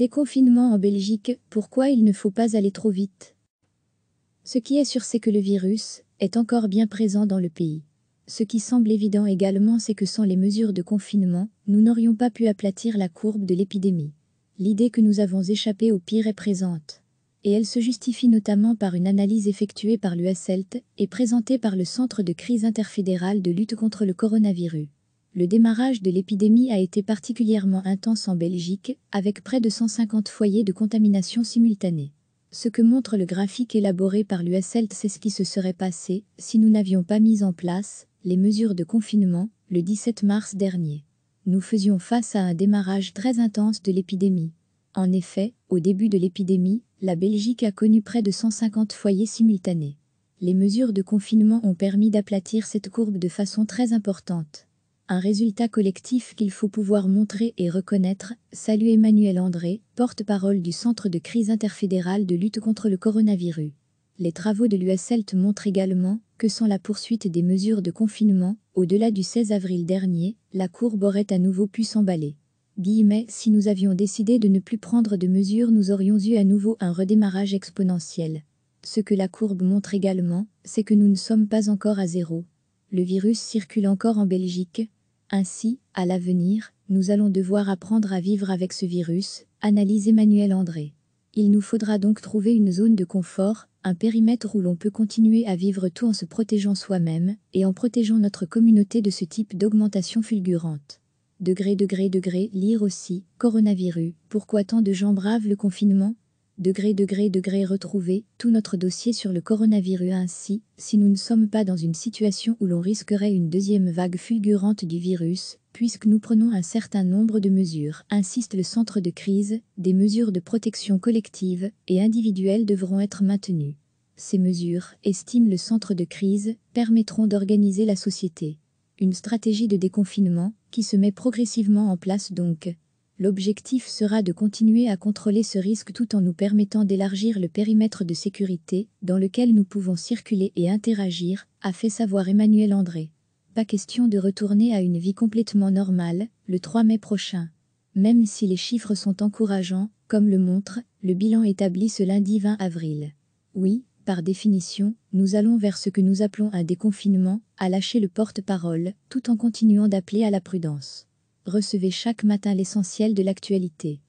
Déconfinement en Belgique, pourquoi il ne faut pas aller trop vite Ce qui est sûr c'est que le virus est encore bien présent dans le pays. Ce qui semble évident également c'est que sans les mesures de confinement, nous n'aurions pas pu aplatir la courbe de l'épidémie. L'idée que nous avons échappé au pire est présente. Et elle se justifie notamment par une analyse effectuée par l'USELT et présentée par le Centre de crise interfédérale de lutte contre le coronavirus. Le démarrage de l'épidémie a été particulièrement intense en Belgique, avec près de 150 foyers de contamination simultanée. Ce que montre le graphique élaboré par l'USLT, c'est ce qui se serait passé si nous n'avions pas mis en place les mesures de confinement le 17 mars dernier. Nous faisions face à un démarrage très intense de l'épidémie. En effet, au début de l'épidémie, la Belgique a connu près de 150 foyers simultanés. Les mesures de confinement ont permis d'aplatir cette courbe de façon très importante un résultat collectif qu'il faut pouvoir montrer et reconnaître, salue Emmanuel André, porte-parole du Centre de crise interfédérale de lutte contre le coronavirus. Les travaux de l'USELT montrent également que sans la poursuite des mesures de confinement, au-delà du 16 avril dernier, la courbe aurait à nouveau pu s'emballer. Guillemets, si nous avions décidé de ne plus prendre de mesures, nous aurions eu à nouveau un redémarrage exponentiel. Ce que la courbe montre également, c'est que nous ne sommes pas encore à zéro. Le virus circule encore en Belgique, ainsi, à l'avenir, nous allons devoir apprendre à vivre avec ce virus, analyse Emmanuel André. Il nous faudra donc trouver une zone de confort, un périmètre où l'on peut continuer à vivre tout en se protégeant soi-même et en protégeant notre communauté de ce type d'augmentation fulgurante. Degré, degré, degré, lire aussi, coronavirus, pourquoi tant de gens bravent le confinement degré degré degré retrouver tout notre dossier sur le coronavirus ainsi, si nous ne sommes pas dans une situation où l'on risquerait une deuxième vague fulgurante du virus, puisque nous prenons un certain nombre de mesures, insiste le centre de crise, des mesures de protection collective et individuelle devront être maintenues. Ces mesures, estime le centre de crise, permettront d'organiser la société. Une stratégie de déconfinement qui se met progressivement en place donc, L'objectif sera de continuer à contrôler ce risque tout en nous permettant d'élargir le périmètre de sécurité dans lequel nous pouvons circuler et interagir, a fait savoir Emmanuel André. Pas question de retourner à une vie complètement normale le 3 mai prochain. Même si les chiffres sont encourageants, comme le montre le bilan établi ce lundi 20 avril. Oui, par définition, nous allons vers ce que nous appelons un déconfinement, à lâcher le porte-parole, tout en continuant d'appeler à la prudence recevez chaque matin l'essentiel de l'actualité.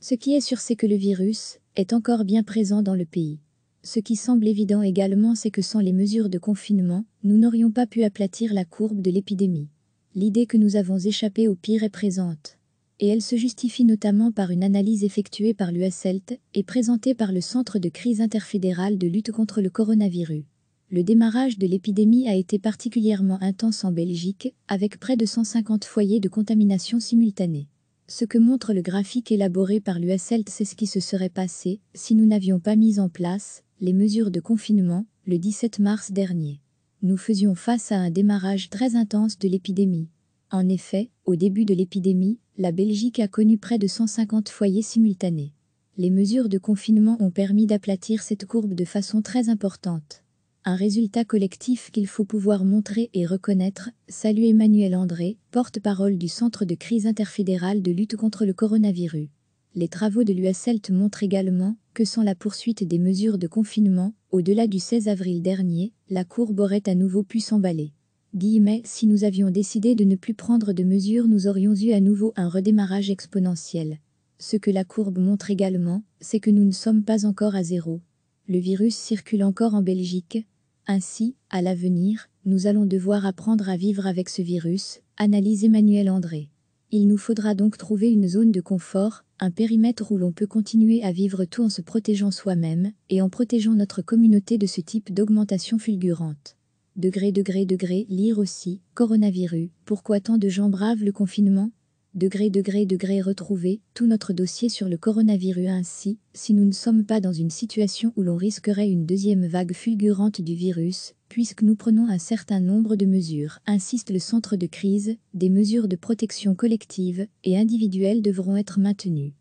Ce qui est sûr, c'est que le virus est encore bien présent dans le pays. Ce qui semble évident également, c'est que sans les mesures de confinement, nous n'aurions pas pu aplatir la courbe de l'épidémie. L'idée que nous avons échappé au pire est présente. Et elle se justifie notamment par une analyse effectuée par l'USLT e et présentée par le Centre de crise interfédérale de lutte contre le coronavirus le démarrage de l'épidémie a été particulièrement intense en Belgique, avec près de 150 foyers de contamination simultanée. Ce que montre le graphique élaboré par l'USL, c'est ce qui se serait passé si nous n'avions pas mis en place les mesures de confinement le 17 mars dernier. Nous faisions face à un démarrage très intense de l'épidémie. En effet, au début de l'épidémie, la Belgique a connu près de 150 foyers simultanés. Les mesures de confinement ont permis d'aplatir cette courbe de façon très importante un résultat collectif qu'il faut pouvoir montrer et reconnaître, salue Emmanuel André, porte-parole du Centre de crise interfédérale de lutte contre le coronavirus. Les travaux de l'UACELT montrent également que sans la poursuite des mesures de confinement, au-delà du 16 avril dernier, la courbe aurait à nouveau pu s'emballer. Guillemets, si nous avions décidé de ne plus prendre de mesures, nous aurions eu à nouveau un redémarrage exponentiel. Ce que la courbe montre également, c'est que nous ne sommes pas encore à zéro le virus circule encore en Belgique. Ainsi, à l'avenir, nous allons devoir apprendre à vivre avec ce virus, analyse Emmanuel André. Il nous faudra donc trouver une zone de confort, un périmètre où l'on peut continuer à vivre tout en se protégeant soi-même et en protégeant notre communauté de ce type d'augmentation fulgurante. Degré, degré, degré, lire aussi, coronavirus, pourquoi tant de gens bravent le confinement degré degré degré retrouver tout notre dossier sur le coronavirus ainsi, si nous ne sommes pas dans une situation où l'on risquerait une deuxième vague fulgurante du virus, puisque nous prenons un certain nombre de mesures, insiste le centre de crise, des mesures de protection collective et individuelle devront être maintenues.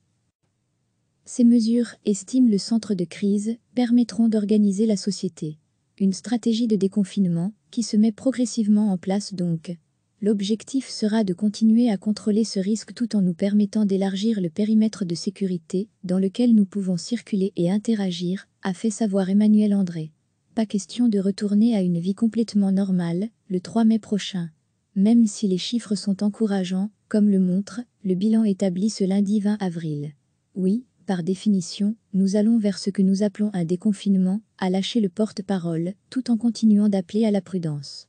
Ces mesures, estime le centre de crise, permettront d'organiser la société. Une stratégie de déconfinement qui se met progressivement en place donc, L'objectif sera de continuer à contrôler ce risque tout en nous permettant d'élargir le périmètre de sécurité dans lequel nous pouvons circuler et interagir, a fait savoir Emmanuel André. Pas question de retourner à une vie complètement normale le 3 mai prochain. Même si les chiffres sont encourageants, comme le montre le bilan établi ce lundi 20 avril. Oui, par définition, nous allons vers ce que nous appelons un déconfinement, à lâcher le porte-parole, tout en continuant d'appeler à la prudence.